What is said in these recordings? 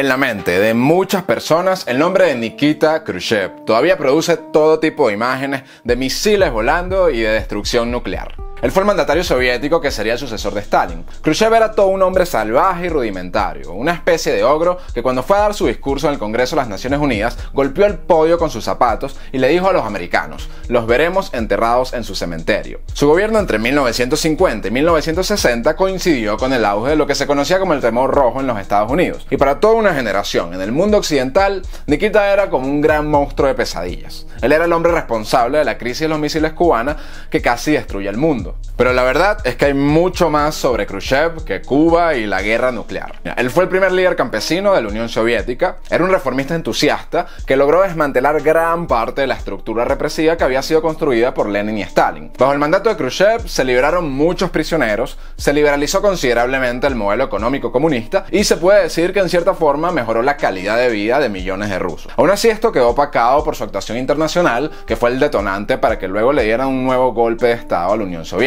en la mente de muchas personas el nombre de Nikita Khrushchev. Todavía produce todo tipo de imágenes de misiles volando y de destrucción nuclear. Él fue el mandatario soviético que sería el sucesor de Stalin. Khrushchev era todo un hombre salvaje y rudimentario, una especie de ogro que cuando fue a dar su discurso en el Congreso de las Naciones Unidas golpeó el podio con sus zapatos y le dijo a los americanos, los veremos enterrados en su cementerio. Su gobierno entre 1950 y 1960 coincidió con el auge de lo que se conocía como el temor rojo en los Estados Unidos. Y para toda una generación en el mundo occidental, Nikita era como un gran monstruo de pesadillas. Él era el hombre responsable de la crisis de los misiles cubanas que casi destruye el mundo. Pero la verdad es que hay mucho más sobre Khrushchev que Cuba y la guerra nuclear. Él fue el primer líder campesino de la Unión Soviética, era un reformista entusiasta que logró desmantelar gran parte de la estructura represiva que había sido construida por Lenin y Stalin. Bajo el mandato de Khrushchev se liberaron muchos prisioneros, se liberalizó considerablemente el modelo económico comunista y se puede decir que en cierta forma mejoró la calidad de vida de millones de rusos. Aún así esto quedó opacado por su actuación internacional, que fue el detonante para que luego le dieran un nuevo golpe de Estado a la Unión Soviética.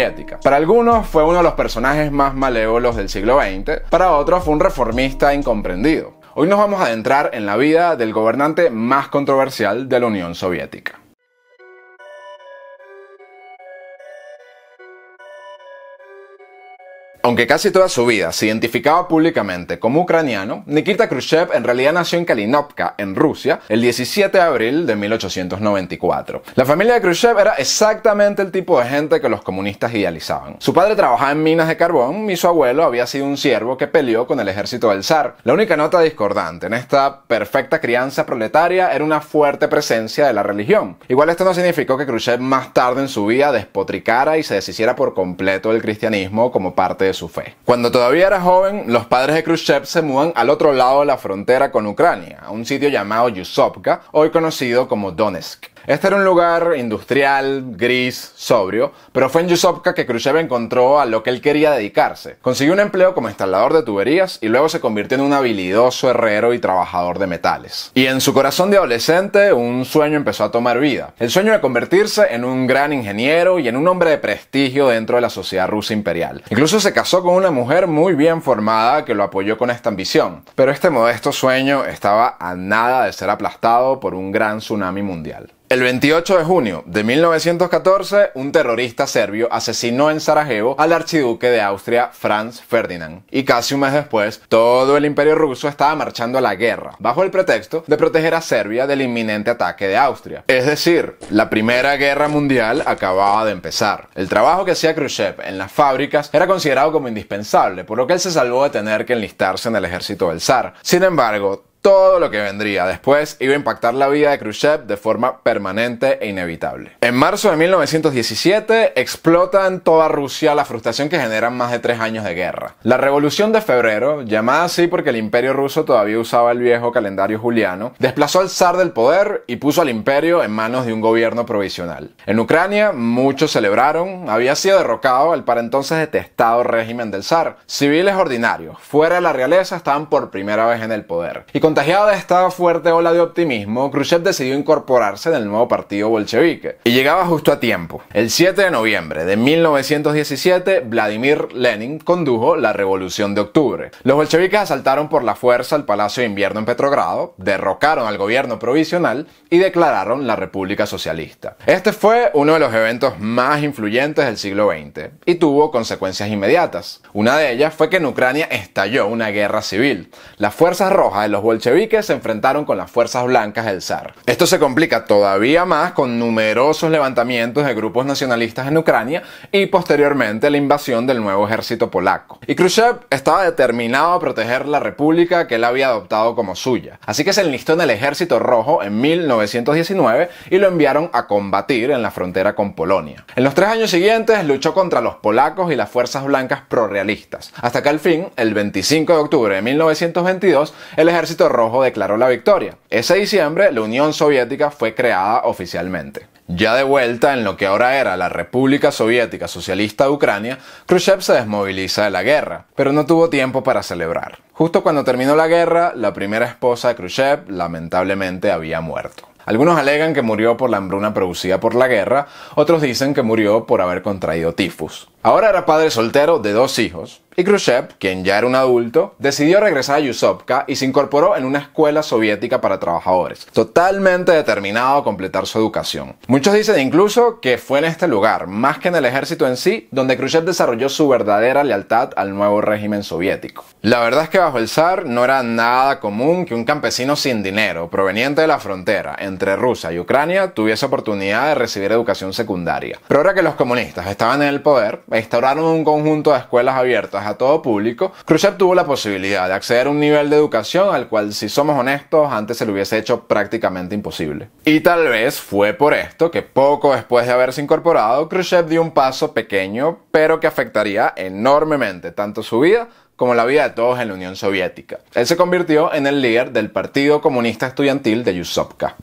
Para algunos fue uno de los personajes más malévolos del siglo XX, para otros fue un reformista incomprendido. Hoy nos vamos a adentrar en la vida del gobernante más controversial de la Unión Soviética. Aunque casi toda su vida se identificaba públicamente como ucraniano, Nikita Khrushchev en realidad nació en Kalinovka, en Rusia, el 17 de abril de 1894. La familia de Khrushchev era exactamente el tipo de gente que los comunistas idealizaban. Su padre trabajaba en minas de carbón y su abuelo había sido un siervo que peleó con el ejército del zar. La única nota discordante en esta perfecta crianza proletaria era una fuerte presencia de la religión. Igual esto no significó que Khrushchev más tarde en su vida despotricara y se deshiciera por completo del cristianismo como parte de su fe. Cuando todavía era joven, los padres de Khrushchev se mudan al otro lado de la frontera con Ucrania, a un sitio llamado Yusovka, hoy conocido como Donetsk. Este era un lugar industrial, gris, sobrio, pero fue en Yusovka que Khrushchev encontró a lo que él quería dedicarse. Consiguió un empleo como instalador de tuberías y luego se convirtió en un habilidoso herrero y trabajador de metales. Y en su corazón de adolescente, un sueño empezó a tomar vida. El sueño de convertirse en un gran ingeniero y en un hombre de prestigio dentro de la sociedad rusa imperial. Incluso se casó con una mujer muy bien formada que lo apoyó con esta ambición. Pero este modesto sueño estaba a nada de ser aplastado por un gran tsunami mundial. El 28 de junio de 1914, un terrorista serbio asesinó en Sarajevo al archiduque de Austria Franz Ferdinand. Y casi un mes después, todo el imperio ruso estaba marchando a la guerra, bajo el pretexto de proteger a Serbia del inminente ataque de Austria. Es decir, la Primera Guerra Mundial acababa de empezar. El trabajo que hacía Khrushchev en las fábricas era considerado como indispensable, por lo que él se salvó de tener que enlistarse en el ejército del zar. Sin embargo, todo lo que vendría después iba a impactar la vida de Khrushchev de forma permanente e inevitable. En marzo de 1917 explota en toda Rusia la frustración que generan más de tres años de guerra. La Revolución de Febrero, llamada así porque el imperio ruso todavía usaba el viejo calendario juliano, desplazó al zar del poder y puso al imperio en manos de un gobierno provisional. En Ucrania muchos celebraron, había sido derrocado el para entonces detestado régimen del zar. Civiles ordinarios, fuera de la realeza, estaban por primera vez en el poder. Y Contagiado de esta fuerte ola de optimismo, Khrushchev decidió incorporarse en el nuevo partido bolchevique y llegaba justo a tiempo. El 7 de noviembre de 1917, Vladimir Lenin condujo la Revolución de Octubre. Los bolcheviques asaltaron por la fuerza el Palacio de Invierno en Petrogrado, derrocaron al gobierno provisional y declararon la República Socialista. Este fue uno de los eventos más influyentes del siglo XX y tuvo consecuencias inmediatas. Una de ellas fue que en Ucrania estalló una guerra civil. Las fuerzas rojas de los bolcheviques bolcheviques se enfrentaron con las fuerzas blancas del zar. Esto se complica todavía más con numerosos levantamientos de grupos nacionalistas en Ucrania y posteriormente la invasión del nuevo ejército polaco. Y Khrushchev estaba determinado a proteger la república que él había adoptado como suya, así que se enlistó en el ejército rojo en 1919 y lo enviaron a combatir en la frontera con Polonia. En los tres años siguientes luchó contra los polacos y las fuerzas blancas prorrealistas, hasta que al fin, el 25 de octubre de 1922, el ejército Rojo declaró la victoria. Ese diciembre, la Unión Soviética fue creada oficialmente. Ya de vuelta en lo que ahora era la República Soviética Socialista de Ucrania, Khrushchev se desmoviliza de la guerra, pero no tuvo tiempo para celebrar. Justo cuando terminó la guerra, la primera esposa de Khrushchev lamentablemente había muerto. Algunos alegan que murió por la hambruna producida por la guerra, otros dicen que murió por haber contraído tifus. Ahora era padre soltero de dos hijos, y Khrushchev, quien ya era un adulto, decidió regresar a Yusovka y se incorporó en una escuela soviética para trabajadores, totalmente determinado a completar su educación. Muchos dicen incluso que fue en este lugar, más que en el ejército en sí, donde Khrushchev desarrolló su verdadera lealtad al nuevo régimen soviético. La verdad es que bajo el zar no era nada común que un campesino sin dinero, proveniente de la frontera, entre Rusia y Ucrania tuviese oportunidad de recibir educación secundaria. Pero ahora que los comunistas estaban en el poder e instauraron un conjunto de escuelas abiertas a todo público, Khrushchev tuvo la posibilidad de acceder a un nivel de educación al cual, si somos honestos, antes se le hubiese hecho prácticamente imposible. Y tal vez fue por esto que poco después de haberse incorporado, Khrushchev dio un paso pequeño, pero que afectaría enormemente tanto su vida como la vida de todos en la Unión Soviética. Él se convirtió en el líder del Partido Comunista Estudiantil de Yusovka.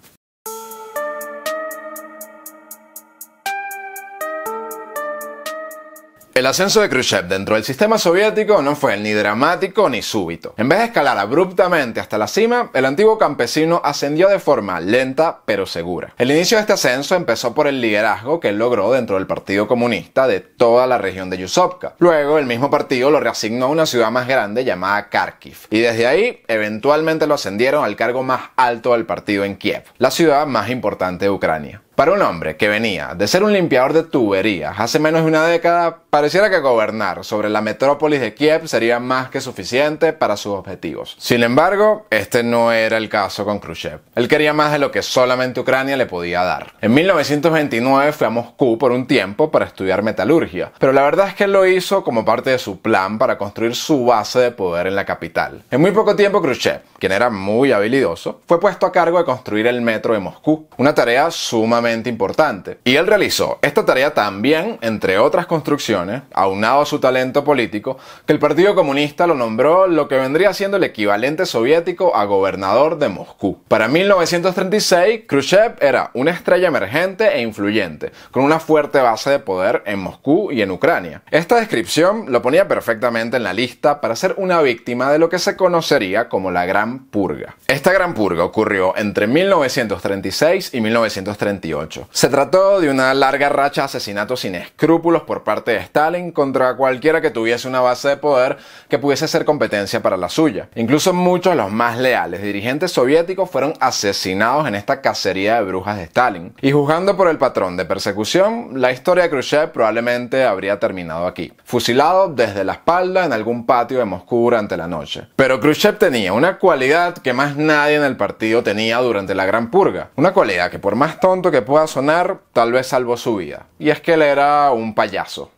El ascenso de Khrushchev dentro del sistema soviético no fue ni dramático ni súbito. En vez de escalar abruptamente hasta la cima, el antiguo campesino ascendió de forma lenta pero segura. El inicio de este ascenso empezó por el liderazgo que él logró dentro del Partido Comunista de toda la región de Yusovka. Luego, el mismo partido lo reasignó a una ciudad más grande llamada Kharkiv. Y desde ahí, eventualmente lo ascendieron al cargo más alto del partido en Kiev, la ciudad más importante de Ucrania. Para un hombre que venía de ser un limpiador de tuberías hace menos de una década, pareciera que gobernar sobre la metrópolis de Kiev sería más que suficiente para sus objetivos. Sin embargo, este no era el caso con Khrushchev. Él quería más de lo que solamente Ucrania le podía dar. En 1929 fue a Moscú por un tiempo para estudiar metalurgia, pero la verdad es que él lo hizo como parte de su plan para construir su base de poder en la capital. En muy poco tiempo Khrushchev, quien era muy habilidoso, fue puesto a cargo de construir el metro de Moscú, una tarea sumamente importante. Y él realizó esta tarea también, entre otras construcciones, aunado a su talento político, que el Partido Comunista lo nombró lo que vendría siendo el equivalente soviético a gobernador de Moscú. Para 1936, Khrushchev era una estrella emergente e influyente, con una fuerte base de poder en Moscú y en Ucrania. Esta descripción lo ponía perfectamente en la lista para ser una víctima de lo que se conocería como la Gran Purga. Esta Gran Purga ocurrió entre 1936 y 1938 se trató de una larga racha de asesinatos sin escrúpulos por parte de Stalin contra cualquiera que tuviese una base de poder que pudiese ser competencia para la suya. Incluso muchos de los más leales dirigentes soviéticos fueron asesinados en esta cacería de brujas de Stalin. Y juzgando por el patrón de persecución, la historia de Khrushchev probablemente habría terminado aquí, fusilado desde la espalda en algún patio de Moscú durante la noche. Pero Khrushchev tenía una cualidad que más nadie en el partido tenía durante la Gran Purga, una cualidad que por más tonto que pueda sonar, tal vez salvó su vida. Y es que él era un payaso.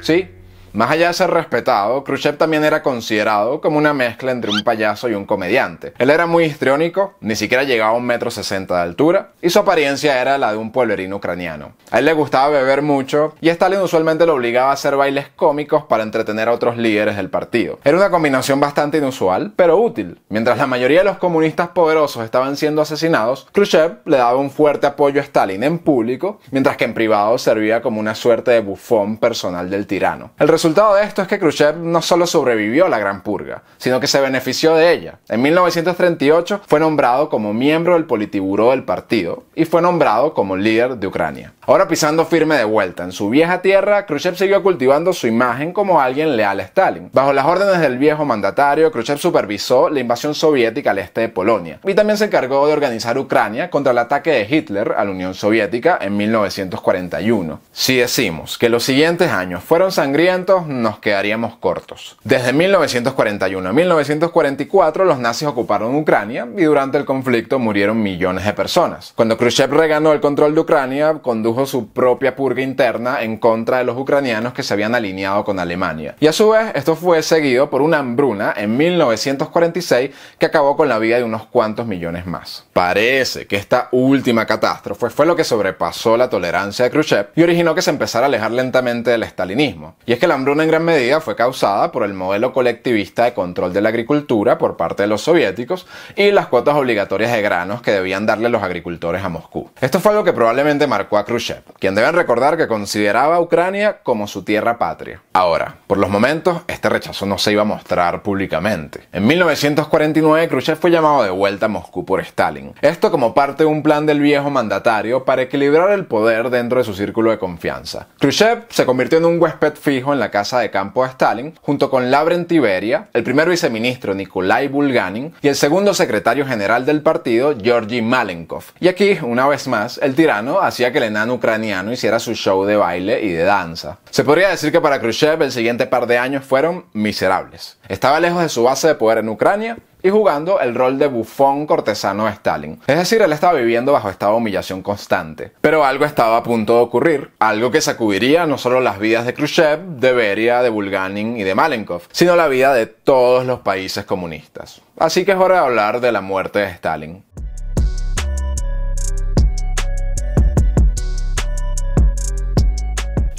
Sí, más allá de ser respetado, Khrushchev también era considerado como una mezcla entre un payaso y un comediante. Él era muy histriónico, ni siquiera llegaba a un metro sesenta de altura, y su apariencia era la de un pueblerino ucraniano. A él le gustaba beber mucho, y Stalin usualmente lo obligaba a hacer bailes cómicos para entretener a otros líderes del partido. Era una combinación bastante inusual, pero útil. Mientras la mayoría de los comunistas poderosos estaban siendo asesinados, Khrushchev le daba un fuerte apoyo a Stalin en público, mientras que en privado servía como una suerte de bufón personal del tirano. El resultado de esto es que Khrushchev no solo sobrevivió a la Gran Purga, sino que se benefició de ella. En 1938 fue nombrado como miembro del Politburó del partido y fue nombrado como líder de Ucrania. Ahora pisando firme de vuelta en su vieja tierra, Khrushchev siguió cultivando su imagen como alguien leal a Stalin. Bajo las órdenes del viejo mandatario, Khrushchev supervisó la invasión soviética al este de Polonia y también se encargó de organizar Ucrania contra el ataque de Hitler a la Unión Soviética en 1941. Si decimos que los siguientes años fueron sangrientos, nos quedaríamos cortos. Desde 1941 a 1944 los nazis ocuparon Ucrania y durante el conflicto murieron millones de personas. Cuando Khrushchev reganó el control de Ucrania, condujo su propia purga interna en contra de los ucranianos que se habían alineado con Alemania. Y a su vez, esto fue seguido por una hambruna en 1946 que acabó con la vida de unos cuantos millones más. Parece que esta última catástrofe fue lo que sobrepasó la tolerancia de Khrushchev y originó que se empezara a alejar lentamente del estalinismo. Y es que la en gran medida fue causada por el modelo colectivista de control de la agricultura por parte de los soviéticos y las cuotas obligatorias de granos que debían darle los agricultores a Moscú. Esto fue algo que probablemente marcó a Khrushchev, quien deben recordar que consideraba a Ucrania como su tierra patria. Ahora, por los momentos, este rechazo no se iba a mostrar públicamente. En 1949, Khrushchev fue llamado de vuelta a Moscú por Stalin. Esto como parte de un plan del viejo mandatario para equilibrar el poder dentro de su círculo de confianza. Khrushchev se convirtió en un huésped fijo en la casa de campo a Stalin, junto con Labren Tiberia, el primer viceministro Nikolai Bulganin y el segundo secretario general del partido, Georgi Malenkov. Y aquí, una vez más, el tirano hacía que el enano ucraniano hiciera su show de baile y de danza. Se podría decir que para Khrushchev el siguiente par de años fueron miserables. Estaba lejos de su base de poder en Ucrania, y jugando el rol de bufón cortesano de Stalin. Es decir, él estaba viviendo bajo esta humillación constante. Pero algo estaba a punto de ocurrir, algo que sacudiría no solo las vidas de Khrushchev, de Beria, de Bulganin y de Malenkov, sino la vida de todos los países comunistas. Así que es hora de hablar de la muerte de Stalin.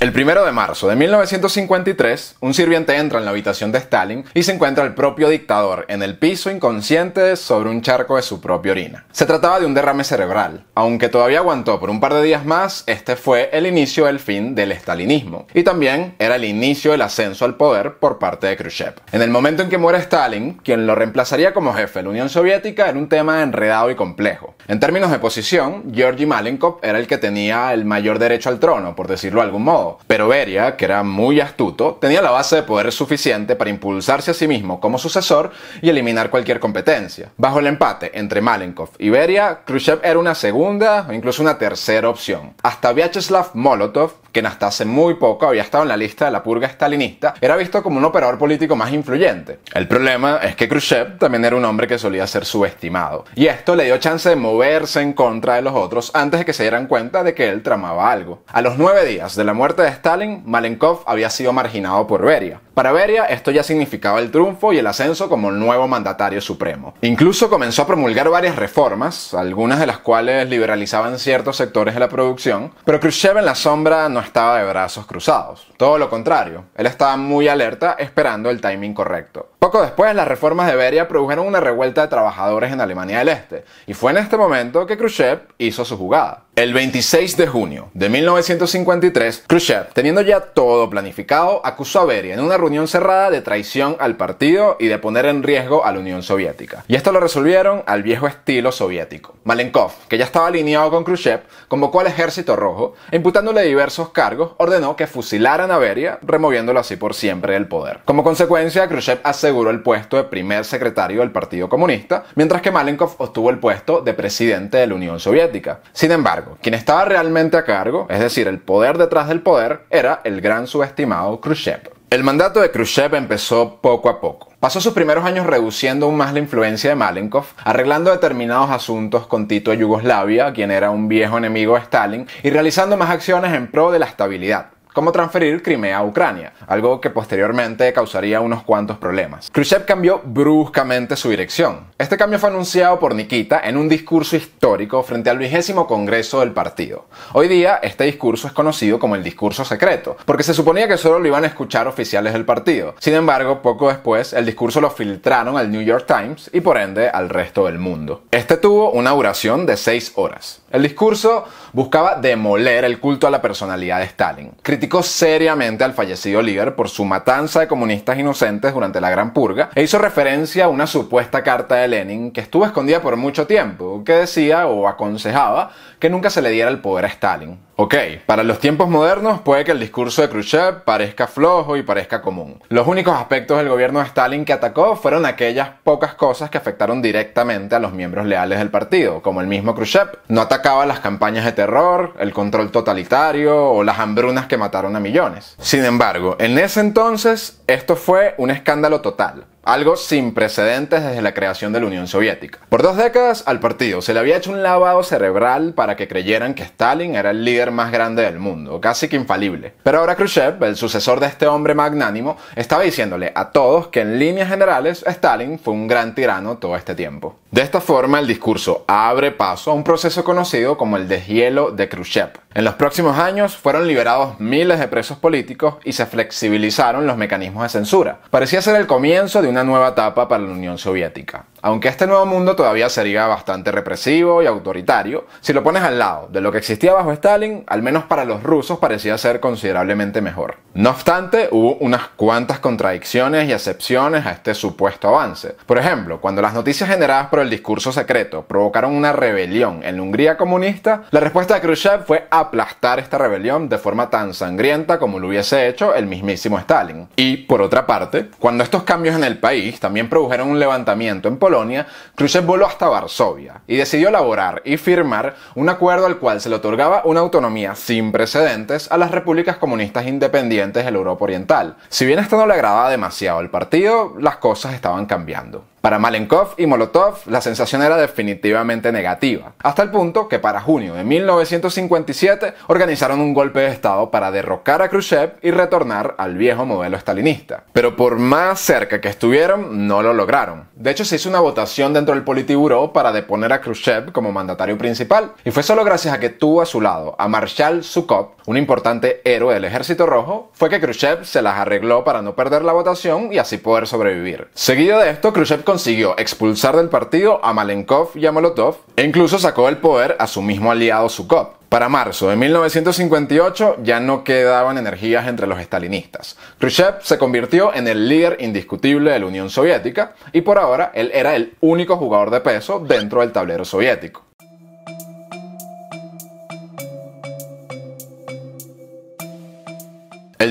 El 1 de marzo de 1953, un sirviente entra en la habitación de Stalin y se encuentra al propio dictador en el piso inconsciente sobre un charco de su propia orina. Se trataba de un derrame cerebral. Aunque todavía aguantó por un par de días más, este fue el inicio del fin del stalinismo. Y también era el inicio del ascenso al poder por parte de Khrushchev. En el momento en que muere Stalin, quien lo reemplazaría como jefe de la Unión Soviética era un tema enredado y complejo. En términos de posición, Georgi Malenkov era el que tenía el mayor derecho al trono, por decirlo de algún modo pero, Beria, que era muy astuto, tenía la base de poder suficiente para impulsarse a sí mismo como sucesor y eliminar cualquier competencia. Bajo el empate entre Malenkov y Beria, Khrushchev era una segunda o incluso una tercera opción. Hasta Vyacheslav Molotov que hasta hace muy poco había estado en la lista de la purga stalinista, era visto como un operador político más influyente. El problema es que Khrushchev también era un hombre que solía ser subestimado, y esto le dio chance de moverse en contra de los otros antes de que se dieran cuenta de que él tramaba algo. A los nueve días de la muerte de Stalin, Malenkov había sido marginado por Beria, para Beria, esto ya significaba el triunfo y el ascenso como nuevo mandatario supremo. Incluso comenzó a promulgar varias reformas, algunas de las cuales liberalizaban ciertos sectores de la producción, pero Khrushchev en la sombra no estaba de brazos cruzados. Todo lo contrario, él estaba muy alerta esperando el timing correcto. Poco después, las reformas de Beria produjeron una revuelta de trabajadores en Alemania del Este, y fue en este momento que Khrushchev hizo su jugada. El 26 de junio de 1953, Khrushchev, teniendo ya todo planificado, acusó a Beria en una reunión cerrada de traición al partido y de poner en riesgo a la Unión Soviética. Y esto lo resolvieron al viejo estilo soviético. Malenkov, que ya estaba alineado con Khrushchev, convocó al Ejército Rojo, e imputándole diversos cargos, ordenó que fusilaran a Beria, removiéndolo así por siempre del poder. Como consecuencia, Khrushchev aseguró el puesto de primer secretario del Partido Comunista, mientras que Malenkov obtuvo el puesto de presidente de la Unión Soviética. Sin embargo, quien estaba realmente a cargo, es decir, el poder detrás del poder, era el gran subestimado Khrushchev. El mandato de Khrushchev empezó poco a poco. Pasó sus primeros años reduciendo aún más la influencia de Malenkov, arreglando determinados asuntos con Tito de Yugoslavia, quien era un viejo enemigo de Stalin, y realizando más acciones en pro de la estabilidad como transferir Crimea a Ucrania, algo que posteriormente causaría unos cuantos problemas. Khrushchev cambió bruscamente su dirección. Este cambio fue anunciado por Nikita en un discurso histórico frente al vigésimo Congreso del partido. Hoy día este discurso es conocido como el discurso secreto, porque se suponía que solo lo iban a escuchar oficiales del partido. Sin embargo, poco después el discurso lo filtraron al New York Times y por ende al resto del mundo. Este tuvo una duración de 6 horas. El discurso buscaba demoler el culto a la personalidad de Stalin, criticó seriamente al fallecido líder por su matanza de comunistas inocentes durante la Gran Purga e hizo referencia a una supuesta carta de Lenin que estuvo escondida por mucho tiempo, que decía o aconsejaba que nunca se le diera el poder a Stalin. Ok, para los tiempos modernos puede que el discurso de Khrushchev parezca flojo y parezca común. Los únicos aspectos del gobierno de Stalin que atacó fueron aquellas pocas cosas que afectaron directamente a los miembros leales del partido, como el mismo Khrushchev. No atacaba las campañas de terror, el control totalitario o las hambrunas que mataron a millones. Sin embargo, en ese entonces esto fue un escándalo total algo sin precedentes desde la creación de la Unión Soviética. Por dos décadas al partido se le había hecho un lavado cerebral para que creyeran que Stalin era el líder más grande del mundo, casi que infalible. Pero ahora Khrushchev, el sucesor de este hombre magnánimo, estaba diciéndole a todos que en líneas generales Stalin fue un gran tirano todo este tiempo. De esta forma el discurso abre paso a un proceso conocido como el deshielo de Khrushchev. En los próximos años fueron liberados miles de presos políticos y se flexibilizaron los mecanismos de censura. Parecía ser el comienzo de una nueva etapa para la Unión Soviética. Aunque este nuevo mundo todavía sería bastante represivo y autoritario, si lo pones al lado de lo que existía bajo Stalin, al menos para los rusos parecía ser considerablemente mejor. No obstante, hubo unas cuantas contradicciones y excepciones a este supuesto avance. Por ejemplo, cuando las noticias generadas por el discurso secreto provocaron una rebelión en la Hungría comunista, la respuesta de Khrushchev fue aplastar esta rebelión de forma tan sangrienta como lo hubiese hecho el mismísimo Stalin. Y, por otra parte, cuando estos cambios en el país también produjeron un levantamiento en Polonia, Polonia, voló hasta Varsovia y decidió elaborar y firmar un acuerdo al cual se le otorgaba una autonomía sin precedentes a las repúblicas comunistas independientes de Europa Oriental. Si bien esto no le agradaba demasiado al partido, las cosas estaban cambiando. Para Malenkov y Molotov, la sensación era definitivamente negativa, hasta el punto que para junio de 1957 organizaron un golpe de Estado para derrocar a Khrushchev y retornar al viejo modelo stalinista. Pero por más cerca que estuvieron, no lo lograron. De hecho, se hizo una votación dentro del Politburó para deponer a Khrushchev como mandatario principal, y fue solo gracias a que tuvo a su lado a Marshal Sukhov, un importante héroe del Ejército Rojo fue que Khrushchev se las arregló para no perder la votación y así poder sobrevivir. Seguido de esto, Khrushchev consiguió expulsar del partido a Malenkov y a Molotov e incluso sacó del poder a su mismo aliado Sukhov. Para marzo de 1958 ya no quedaban energías entre los estalinistas. Khrushchev se convirtió en el líder indiscutible de la Unión Soviética y por ahora él era el único jugador de peso dentro del tablero soviético.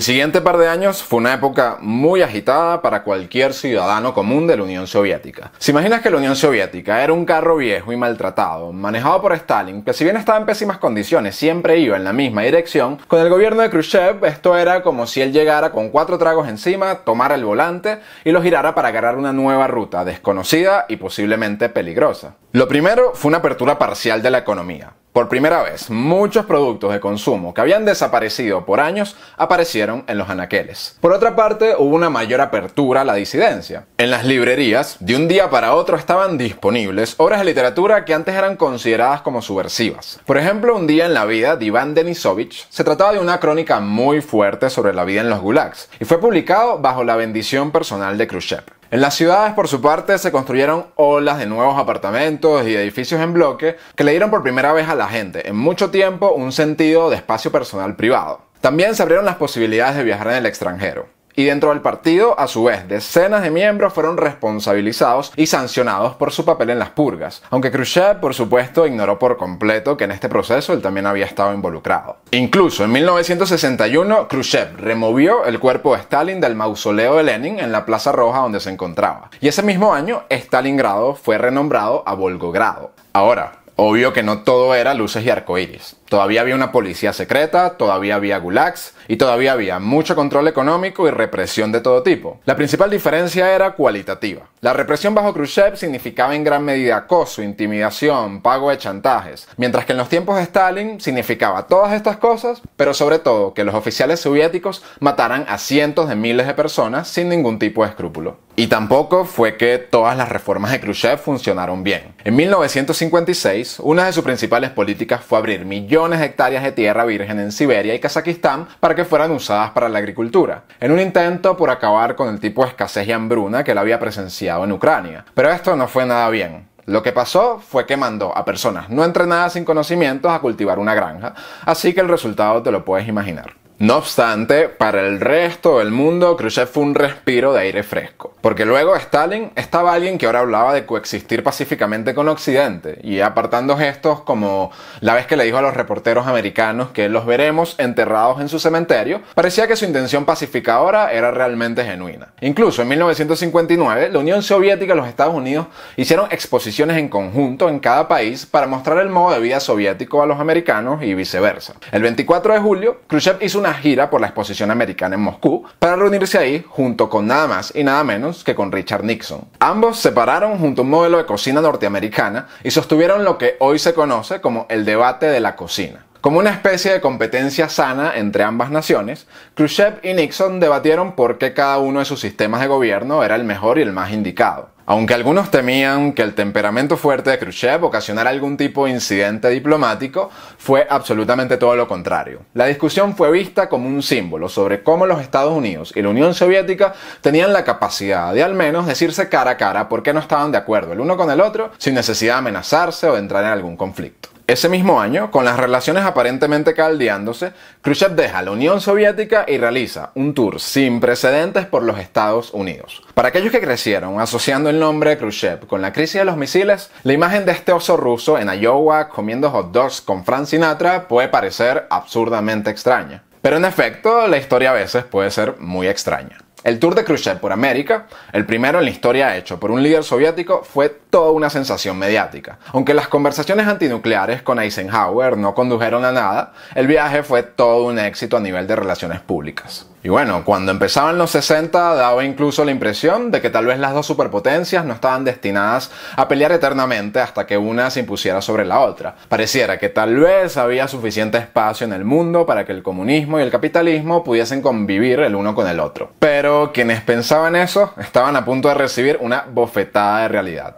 El siguiente par de años fue una época muy agitada para cualquier ciudadano común de la Unión Soviética. Si imaginas que la Unión Soviética era un carro viejo y maltratado, manejado por Stalin, que si bien estaba en pésimas condiciones, siempre iba en la misma dirección, con el gobierno de Khrushchev esto era como si él llegara con cuatro tragos encima, tomara el volante y lo girara para agarrar una nueva ruta desconocida y posiblemente peligrosa. Lo primero fue una apertura parcial de la economía. Por primera vez, muchos productos de consumo que habían desaparecido por años aparecieron en los anaqueles. Por otra parte, hubo una mayor apertura a la disidencia. En las librerías, de un día para otro estaban disponibles obras de literatura que antes eran consideradas como subversivas. Por ejemplo, Un día en la vida de Iván Denisovich se trataba de una crónica muy fuerte sobre la vida en los gulags y fue publicado bajo la bendición personal de Khrushchev. En las ciudades, por su parte, se construyeron olas de nuevos apartamentos y edificios en bloque que le dieron por primera vez a la gente, en mucho tiempo, un sentido de espacio personal privado. También se abrieron las posibilidades de viajar en el extranjero. Y dentro del partido, a su vez, decenas de miembros fueron responsabilizados y sancionados por su papel en las purgas, aunque Khrushchev, por supuesto, ignoró por completo que en este proceso él también había estado involucrado. Incluso en 1961, Khrushchev removió el cuerpo de Stalin del mausoleo de Lenin en la Plaza Roja donde se encontraba. Y ese mismo año, Stalingrado fue renombrado a Volgogrado. Ahora, obvio que no todo era luces y arcoíris. Todavía había una policía secreta, todavía había gulags y todavía había mucho control económico y represión de todo tipo. La principal diferencia era cualitativa. La represión bajo Khrushchev significaba en gran medida acoso, intimidación, pago de chantajes, mientras que en los tiempos de Stalin significaba todas estas cosas, pero sobre todo que los oficiales soviéticos mataran a cientos de miles de personas sin ningún tipo de escrúpulo. Y tampoco fue que todas las reformas de Khrushchev funcionaron bien. En 1956, una de sus principales políticas fue abrir millones de hectáreas de tierra virgen en Siberia y Kazajistán para que fueran usadas para la agricultura, en un intento por acabar con el tipo de escasez y hambruna que él había presenciado en Ucrania. Pero esto no fue nada bien. Lo que pasó fue que mandó a personas no entrenadas sin conocimientos a cultivar una granja, así que el resultado te lo puedes imaginar. No obstante, para el resto del mundo, Khrushchev fue un respiro de aire fresco. Porque luego Stalin estaba alguien que ahora hablaba de coexistir pacíficamente con Occidente, y apartando gestos como la vez que le dijo a los reporteros americanos que los veremos enterrados en su cementerio, parecía que su intención pacificadora era realmente genuina. Incluso en 1959, la Unión Soviética y los Estados Unidos hicieron exposiciones en conjunto en cada país para mostrar el modo de vida soviético a los americanos y viceversa. El 24 de julio, Khrushchev hizo una gira por la exposición americana en Moscú para reunirse ahí junto con nada más y nada menos que con Richard Nixon. Ambos se pararon junto a un modelo de cocina norteamericana y sostuvieron lo que hoy se conoce como el debate de la cocina. Como una especie de competencia sana entre ambas naciones, Khrushchev y Nixon debatieron por qué cada uno de sus sistemas de gobierno era el mejor y el más indicado. Aunque algunos temían que el temperamento fuerte de Khrushchev ocasionara algún tipo de incidente diplomático, fue absolutamente todo lo contrario. La discusión fue vista como un símbolo sobre cómo los Estados Unidos y la Unión Soviética tenían la capacidad de al menos decirse cara a cara por qué no estaban de acuerdo el uno con el otro sin necesidad de amenazarse o entrar en algún conflicto. Ese mismo año, con las relaciones aparentemente caldeándose, Khrushchev deja la Unión Soviética y realiza un tour sin precedentes por los Estados Unidos. Para aquellos que crecieron asociando el nombre de Khrushchev con la crisis de los misiles, la imagen de este oso ruso en Iowa comiendo hot dogs con Frank Sinatra puede parecer absurdamente extraña. Pero en efecto, la historia a veces puede ser muy extraña. El tour de Khrushchev por América, el primero en la historia hecho por un líder soviético, fue toda una sensación mediática. Aunque las conversaciones antinucleares con Eisenhower no condujeron a nada, el viaje fue todo un éxito a nivel de relaciones públicas. Y bueno, cuando empezaban los 60 daba incluso la impresión de que tal vez las dos superpotencias no estaban destinadas a pelear eternamente hasta que una se impusiera sobre la otra. Pareciera que tal vez había suficiente espacio en el mundo para que el comunismo y el capitalismo pudiesen convivir el uno con el otro. Pero quienes pensaban eso estaban a punto de recibir una bofetada de realidad.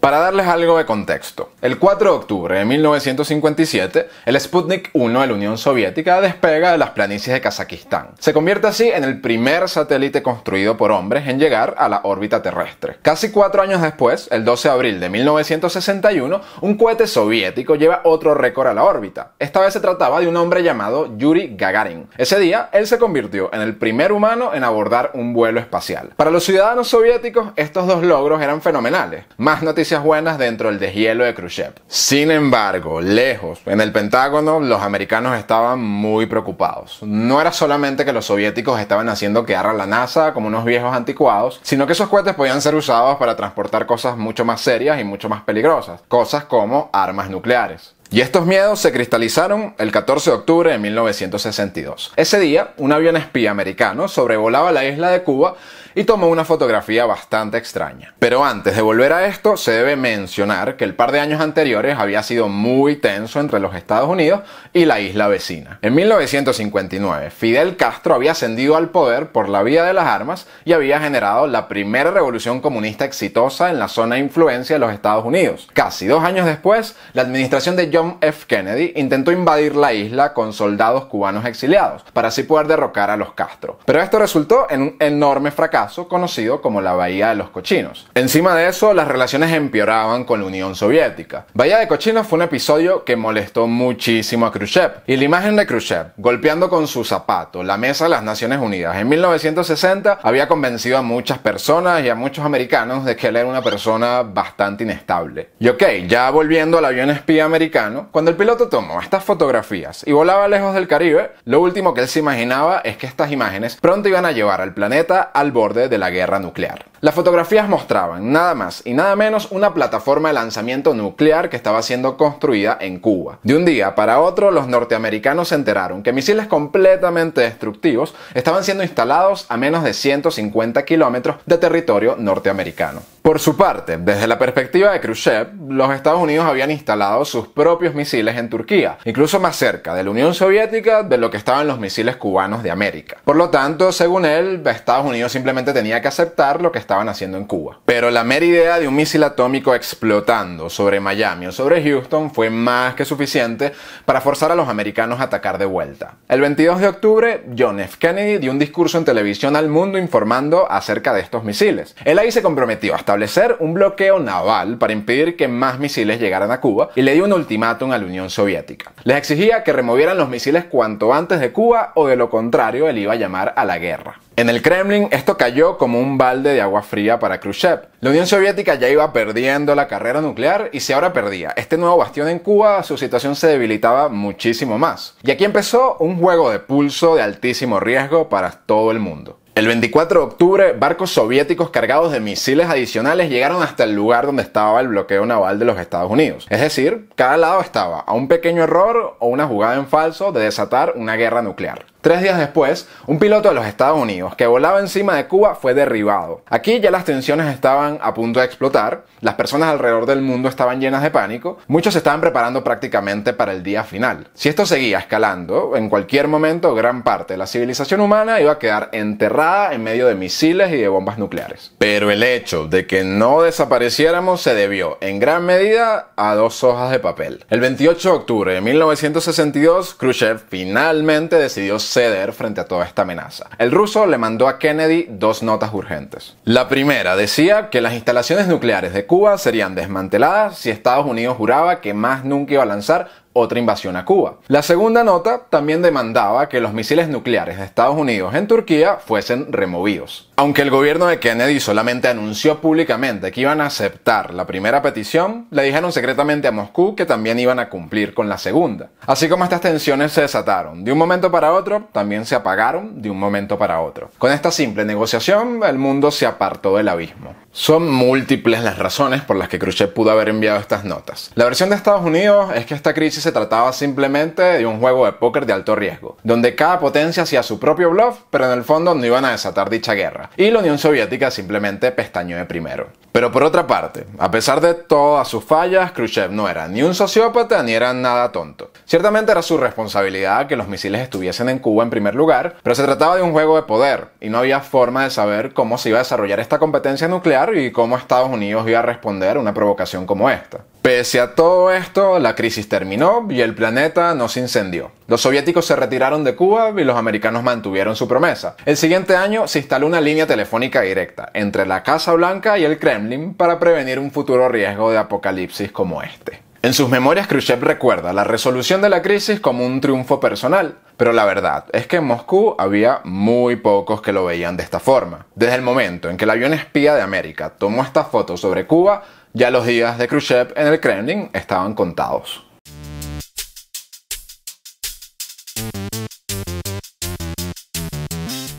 Para darles algo de contexto, el 4 de octubre de 1957, el Sputnik 1 de la Unión Soviética despega de las planicies de Kazajistán. Se convierte así en el primer satélite construido por hombres en llegar a la órbita terrestre. Casi cuatro años después, el 12 de abril de 1961, un cohete soviético lleva otro récord a la órbita. Esta vez se trataba de un hombre llamado Yuri Gagarin. Ese día, él se convirtió en el primer humano en abordar un vuelo espacial. Para los ciudadanos soviéticos, estos dos logros eran fenomenales. Más buenas dentro del deshielo de Khrushchev. Sin embargo, lejos, en el Pentágono, los americanos estaban muy preocupados. No era solamente que los soviéticos estaban haciendo quedar a la NASA como unos viejos anticuados, sino que esos cohetes podían ser usados para transportar cosas mucho más serias y mucho más peligrosas, cosas como armas nucleares. Y estos miedos se cristalizaron el 14 de octubre de 1962. Ese día, un avión espía americano sobrevolaba la isla de Cuba y tomó una fotografía bastante extraña. Pero antes de volver a esto, se debe mencionar que el par de años anteriores había sido muy tenso entre los Estados Unidos y la isla vecina. En 1959, Fidel Castro había ascendido al poder por la vía de las armas y había generado la primera revolución comunista exitosa en la zona de influencia de los Estados Unidos. Casi dos años después, la administración de John F. Kennedy intentó invadir la isla con soldados cubanos exiliados, para así poder derrocar a los Castro. Pero esto resultó en un enorme fracaso conocido como la Bahía de los Cochinos. Encima de eso, las relaciones empeoraban con la Unión Soviética. Bahía de Cochinos fue un episodio que molestó muchísimo a Khrushchev. Y la imagen de Khrushchev, golpeando con su zapato la mesa de las Naciones Unidas en 1960, había convencido a muchas personas y a muchos americanos de que él era una persona bastante inestable. Y ok, ya volviendo al avión espía americano, cuando el piloto tomó estas fotografías y volaba lejos del Caribe, lo último que él se imaginaba es que estas imágenes pronto iban a llevar al planeta al borde de la guerra nuclear. Las fotografías mostraban nada más y nada menos una plataforma de lanzamiento nuclear que estaba siendo construida en Cuba. De un día para otro, los norteamericanos se enteraron que misiles completamente destructivos estaban siendo instalados a menos de 150 kilómetros de territorio norteamericano. Por su parte, desde la perspectiva de Khrushchev, los Estados Unidos habían instalado sus propios misiles en Turquía, incluso más cerca de la Unión Soviética de lo que estaban los misiles cubanos de América. Por lo tanto, según él, Estados Unidos simplemente tenía que aceptar lo que estaban haciendo en Cuba. Pero la mera idea de un misil atómico explotando sobre Miami o sobre Houston fue más que suficiente para forzar a los americanos a atacar de vuelta. El 22 de octubre, John F. Kennedy dio un discurso en televisión al mundo informando acerca de estos misiles. Él ahí se comprometió a establecer un bloqueo naval para impedir que más misiles llegaran a Cuba y le dio un ultimátum a la Unión Soviética. Les exigía que removieran los misiles cuanto antes de Cuba o de lo contrario él iba a llamar a la guerra. En el Kremlin esto cayó como un balde de agua fría para Khrushchev. La Unión Soviética ya iba perdiendo la carrera nuclear y si ahora perdía este nuevo bastión en Cuba, su situación se debilitaba muchísimo más. Y aquí empezó un juego de pulso de altísimo riesgo para todo el mundo. El 24 de octubre, barcos soviéticos cargados de misiles adicionales llegaron hasta el lugar donde estaba el bloqueo naval de los Estados Unidos. Es decir, cada lado estaba a un pequeño error o una jugada en falso de desatar una guerra nuclear. Tres días después, un piloto de los Estados Unidos que volaba encima de Cuba fue derribado. Aquí ya las tensiones estaban a punto de explotar, las personas alrededor del mundo estaban llenas de pánico, muchos se estaban preparando prácticamente para el día final. Si esto seguía escalando, en cualquier momento gran parte de la civilización humana iba a quedar enterrada en medio de misiles y de bombas nucleares. Pero el hecho de que no desapareciéramos se debió en gran medida a dos hojas de papel. El 28 de octubre de 1962, Khrushchev finalmente decidió ceder frente a toda esta amenaza. El ruso le mandó a Kennedy dos notas urgentes. La primera decía que las instalaciones nucleares de Cuba serían desmanteladas si Estados Unidos juraba que más nunca iba a lanzar otra invasión a Cuba. La segunda nota también demandaba que los misiles nucleares de Estados Unidos en Turquía fuesen removidos. Aunque el gobierno de Kennedy solamente anunció públicamente que iban a aceptar la primera petición, le dijeron secretamente a Moscú que también iban a cumplir con la segunda. Así como estas tensiones se desataron de un momento para otro, también se apagaron de un momento para otro. Con esta simple negociación, el mundo se apartó del abismo. Son múltiples las razones por las que Khrushchev pudo haber enviado estas notas. La versión de Estados Unidos es que esta crisis se trataba simplemente de un juego de póker de alto riesgo, donde cada potencia hacía su propio bluff, pero en el fondo no iban a desatar dicha guerra, y la Unión Soviética simplemente pestañó de primero. Pero por otra parte, a pesar de todas sus fallas, Khrushchev no era ni un sociópata ni era nada tonto. Ciertamente era su responsabilidad que los misiles estuviesen en Cuba en primer lugar, pero se trataba de un juego de poder, y no había forma de saber cómo se iba a desarrollar esta competencia nuclear y cómo Estados Unidos iba a responder a una provocación como esta. Pese a todo esto, la crisis terminó y el planeta no se incendió. Los soviéticos se retiraron de Cuba y los americanos mantuvieron su promesa. El siguiente año se instaló una línea telefónica directa entre la Casa Blanca y el Kremlin para prevenir un futuro riesgo de apocalipsis como este. En sus memorias, Khrushchev recuerda la resolución de la crisis como un triunfo personal, pero la verdad es que en Moscú había muy pocos que lo veían de esta forma. Desde el momento en que el avión espía de América tomó esta foto sobre Cuba, ya los días de Khrushchev en el Kremlin estaban contados.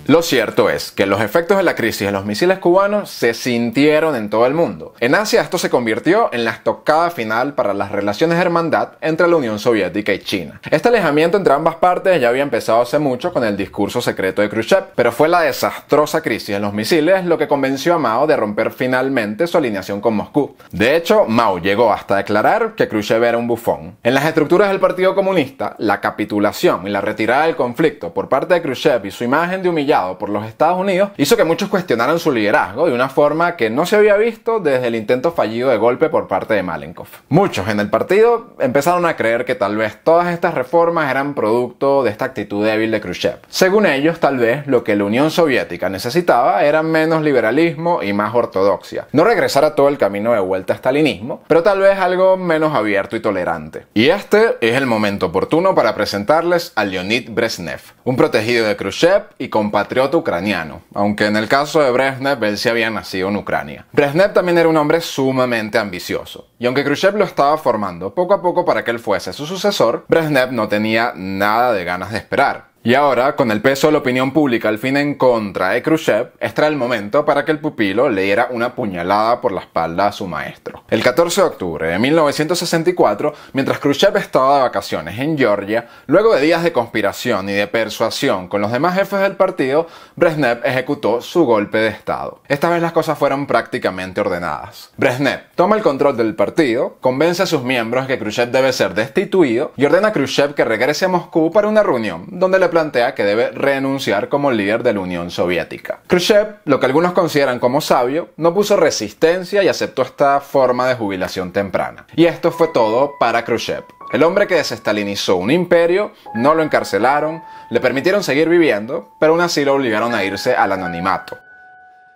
Lo cierto es que los efectos de la crisis de los misiles cubanos se sintieron en todo el mundo. En Asia esto se convirtió en la estocada final para las relaciones de hermandad entre la Unión Soviética y China. Este alejamiento entre ambas partes ya había empezado hace mucho con el discurso secreto de Khrushchev, pero fue la desastrosa crisis en los misiles lo que convenció a Mao de romper finalmente su alineación con Moscú. De hecho, Mao llegó hasta declarar que Khrushchev era un bufón. En las estructuras del Partido Comunista, la capitulación y la retirada del conflicto por parte de Khrushchev y su imagen de humillado por los Estados Unidos hizo que muchos cuestionaran su liderazgo de una forma que no se había visto desde el intento fallido de golpe por parte de Malenkov. Muchos en el partido empezaron a creer que tal vez todas estas reformas eran producto de esta actitud débil de Khrushchev. Según ellos, tal vez lo que la Unión Soviética necesitaba era menos liberalismo y más ortodoxia. No regresar a todo el camino de vuelta a stalinismo, pero tal vez algo menos abierto y tolerante. Y este es el momento oportuno para presentarles a Leonid Brezhnev, un protegido de Khrushchev y compañero patriota ucraniano, aunque en el caso de Brezhnev él sí había nacido en Ucrania. Brezhnev también era un hombre sumamente ambicioso, y aunque Khrushchev lo estaba formando poco a poco para que él fuese su sucesor, Brezhnev no tenía nada de ganas de esperar. Y ahora, con el peso de la opinión pública al fin en contra de Khrushchev, extrae el momento para que el pupilo le diera una puñalada por la espalda a su maestro. El 14 de octubre de 1964, mientras Khrushchev estaba de vacaciones en Georgia, luego de días de conspiración y de persuasión con los demás jefes del partido, Brezhnev ejecutó su golpe de estado. Esta vez las cosas fueron prácticamente ordenadas. Brezhnev toma el control del partido, convence a sus miembros que Khrushchev debe ser destituido y ordena a Khrushchev que regrese a Moscú para una reunión donde le plantea que debe renunciar como líder de la Unión Soviética. Khrushchev, lo que algunos consideran como sabio, no puso resistencia y aceptó esta forma de jubilación temprana. Y esto fue todo para Khrushchev. El hombre que desestalinizó un imperio, no lo encarcelaron, le permitieron seguir viviendo, pero aún así lo obligaron a irse al anonimato.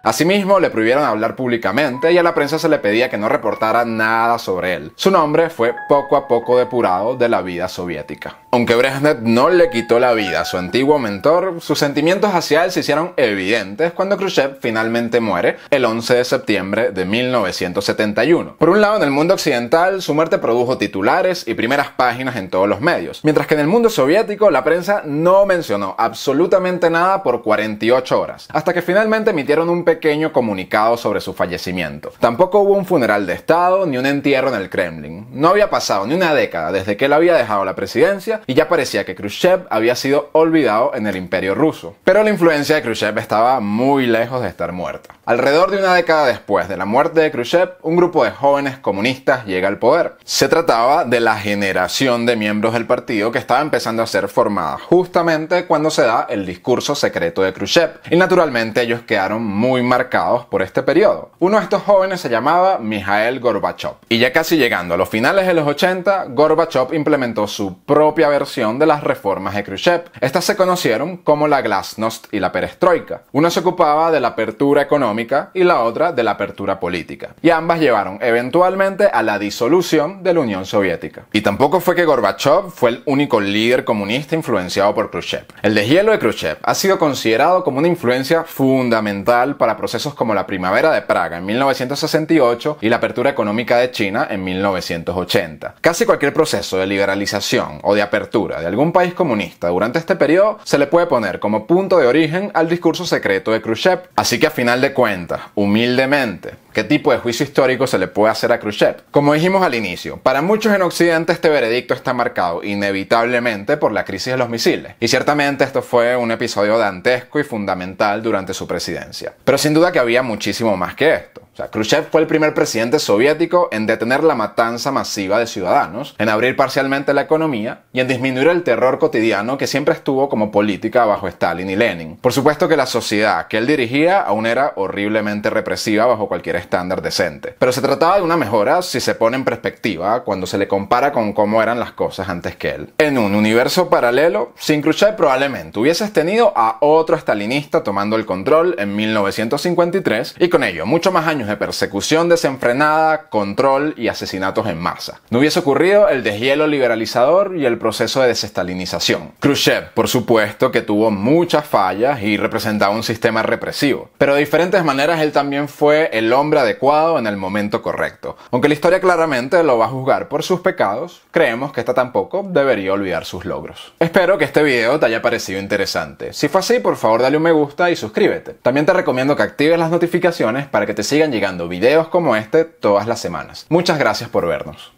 Asimismo, le prohibieron hablar públicamente y a la prensa se le pedía que no reportara nada sobre él. Su nombre fue poco a poco depurado de la vida soviética. Aunque Brezhnev no le quitó la vida a su antiguo mentor, sus sentimientos hacia él se hicieron evidentes cuando Khrushchev finalmente muere el 11 de septiembre de 1971. Por un lado, en el mundo occidental, su muerte produjo titulares y primeras páginas en todos los medios, mientras que en el mundo soviético la prensa no mencionó absolutamente nada por 48 horas, hasta que finalmente emitieron un pequeño comunicado sobre su fallecimiento. Tampoco hubo un funeral de Estado ni un entierro en el Kremlin. No había pasado ni una década desde que él había dejado la presidencia y ya parecía que Khrushchev había sido olvidado en el imperio ruso. Pero la influencia de Khrushchev estaba muy lejos de estar muerta. Alrededor de una década después de la muerte de Khrushchev, un grupo de jóvenes comunistas llega al poder. Se trataba de la generación de miembros del partido que estaba empezando a ser formada justamente cuando se da el discurso secreto de Khrushchev. Y naturalmente ellos quedaron muy marcados por este periodo. Uno de estos jóvenes se llamaba Mikhail Gorbachev. Y ya casi llegando a los finales de los 80, Gorbachev implementó su propia versión de las reformas de Khrushchev. Estas se conocieron como la Glasnost y la Perestroika. Una se ocupaba de la apertura económica y la otra de la apertura política. Y ambas llevaron eventualmente a la disolución de la Unión Soviética. Y tampoco fue que Gorbachev fue el único líder comunista influenciado por Khrushchev. El deshielo de Khrushchev ha sido considerado como una influencia fundamental para procesos como la Primavera de Praga en 1968 y la apertura económica de China en 1980. Casi cualquier proceso de liberalización o de apertura de algún país comunista durante este periodo se le puede poner como punto de origen al discurso secreto de Khrushchev. Así que a final de cuentas, humildemente, ¿Qué tipo de juicio histórico se le puede hacer a Khrushchev? Como dijimos al inicio, para muchos en Occidente este veredicto está marcado inevitablemente por la crisis de los misiles. Y ciertamente esto fue un episodio dantesco y fundamental durante su presidencia. Pero sin duda que había muchísimo más que esto. sea, Khrushchev fue el primer presidente soviético en detener la matanza masiva de ciudadanos, en abrir parcialmente la economía y en disminuir el terror cotidiano que siempre estuvo como política bajo Stalin y Lenin. Por supuesto que la sociedad que él dirigía aún era horriblemente represiva bajo cualquier estándar decente. Pero se trataba de una mejora si se pone en perspectiva cuando se le compara con cómo eran las cosas antes que él. En un universo paralelo, sin Khrushchev probablemente hubieses tenido a otro estalinista tomando el control en 1953 y con ello muchos más años de persecución desenfrenada, control y asesinatos en masa. No hubiese ocurrido el deshielo liberalizador y el proceso de desestalinización. Khrushchev, por supuesto, que tuvo muchas fallas y representaba un sistema represivo, pero de diferentes maneras él también fue el hombre adecuado en el momento correcto. Aunque la historia claramente lo va a juzgar por sus pecados, creemos que esta tampoco debería olvidar sus logros. Espero que este video te haya parecido interesante. Si fue así, por favor dale un me gusta y suscríbete. También te recomiendo que actives las notificaciones para que te sigan llegando videos como este todas las semanas. Muchas gracias por vernos.